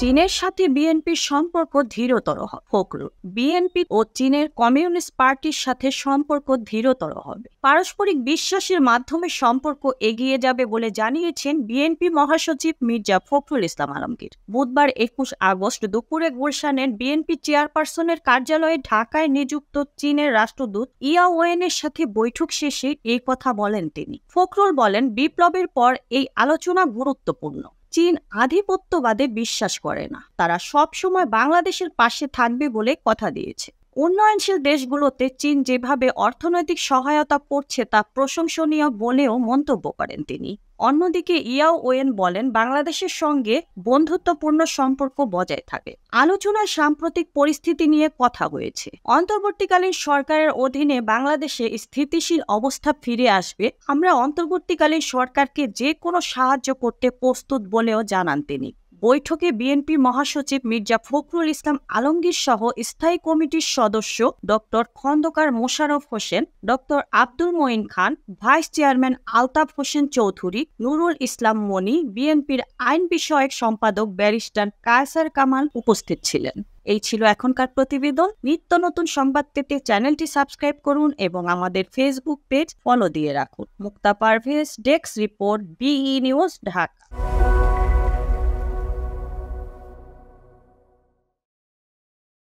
চীনের সাথে বিএনপির সম্পর্ক ধীরতর ফখরুল বিএনপি ও চীনের কমিউনিস্ট পার্টির সাথে সম্পর্ক ধীরতর হবে পারস্পরিক বিশ্বাসের মাধ্যমে সম্পর্ক এগিয়ে যাবে বলে জানিয়েছেন বিএনপি মহাসচিব মির্জা ফখরুল ইসলাম আলমগীর বুধবার একুশ আগস্ট দুপুরে গুলশানের বিএনপি চেয়ারপারসনের কার্যালয়ে ঢাকায় নিযুক্ত চীনের রাষ্ট্রদূত ইয়াওয়েনের সাথে বৈঠক শেষে এই কথা বলেন তিনি ফখরুল বলেন বিপ্লবের পর এই আলোচনা গুরুত্বপূর্ণ চীন আধিপত্যবাদে বিশ্বাস করে না তারা সব সময় বাংলাদেশের পাশে থাকবে বলে কথা দিয়েছে উন্নয়নশীল দেশগুলোতে চীন যেভাবে অর্থনৈতিক সহায়তা করছে তা প্রশংসনীয় বলেও মন্তব্য করেন তিনি অন্যদিকে ইয়াও ওয়েন বলেন বাংলাদেশের সঙ্গে বন্ধুত্বপূর্ণ সম্পর্ক বজায় থাকে আলোচনায় সাম্প্রতিক পরিস্থিতি নিয়ে কথা হয়েছে অন্তর্বর্তীকালীন সরকারের অধীনে বাংলাদেশে স্থিতিশীল অবস্থা ফিরে আসবে আমরা অন্তর্বর্তীকালীন সরকারকে যে কোনো সাহায্য করতে প্রস্তুত বলেও জানান তিনি বৈঠকে বিএনপি মহাসচিব মির্জা ফখরুল ইসলাম আলমগীর সহ স্থায়ী কমিটির সদস্য doctor Khandaker Mosharraf Hossain doctor Abdul Moyeen Khan vice chairman Altaf Hossain Chowdhury Nurul Islam Moni বিএনপির আইন বিষয়ক সম্পাদক ব্যারিস্টার কায়সার কামাল উপস্থিত ছিলেন এই ছিল এখনকার প্রতিবেদন নিত্য নতুন সংবাদ পেতে চ্যানেলটি সাবস্ক্রাইব করুন এবং আমাদের ফেসবুক পেজ ফলো দিয়ে রাখুন মুক্তা পারভেজ ডেস্ক রিপোর্ট বিই নিউজ ঢাকা